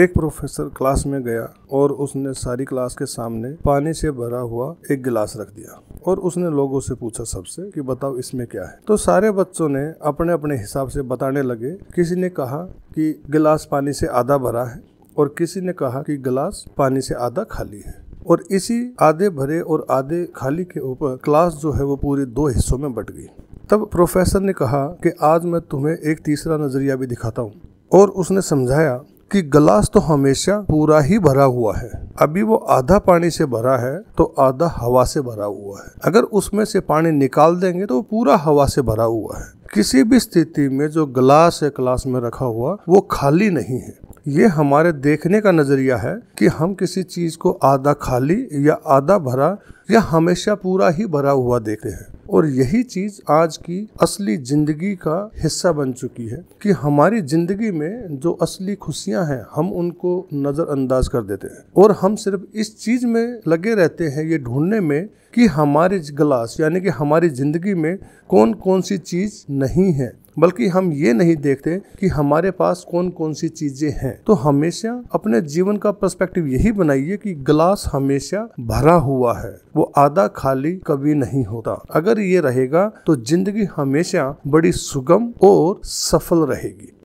एक professor class में गया और उसने सारी क्लास के सामने पानी से भरा हुआ एक गिलास रख दिया और उसने लोगों से पूछा सबसे कि बताओ इसमें क्या है तो सारे बच्चों ने अपने अपने हिसाब से बताने लगे किसी ने कहा कि गिलास पानी से आधा भरा है और किसी ने कहा कि गिलास पानी से आधा खाली है और इसी आधे भरे और आधे खाली के ऊपर क्लास जो है वो पूरी दो हिस्सों में बट गई तब प्रोफेसर ने कहा कि आज मैं तुम्हें एक तीसरा नज़रिया भी दिखाता हूँ और उसने समझाया कि गिलास तो हमेशा पूरा ही भरा हुआ है अभी वो आधा पानी से भरा है तो आधा हवा से भरा हुआ है अगर उसमें से पानी निकाल देंगे तो वो पूरा हवा से भरा हुआ है किसी भी स्थिति में जो गिलास है गिलास में रखा हुआ वो खाली नहीं है ये हमारे देखने का नजरिया है कि हम किसी चीज को आधा खाली या आधा भरा या हमेशा पूरा ही भरा हुआ देखते हैं और यही चीज आज की असली जिंदगी का हिस्सा बन चुकी है कि हमारी जिंदगी में जो असली खुशियां हैं हम उनको नज़रअंदाज कर देते हैं और हम सिर्फ इस चीज़ में लगे रहते हैं ये ढूंढने में कि हमारे गलास यानी कि हमारी ज़िंदगी में कौन कौन सी चीज़ नहीं है बल्कि हम ये नहीं देखते कि हमारे पास कौन कौन सी चीजें हैं तो हमेशा अपने जीवन का पर्सपेक्टिव यही बनाइए कि ग्लास हमेशा भरा हुआ है वो आधा खाली कभी नहीं होता अगर ये रहेगा तो जिंदगी हमेशा बड़ी सुगम और सफल रहेगी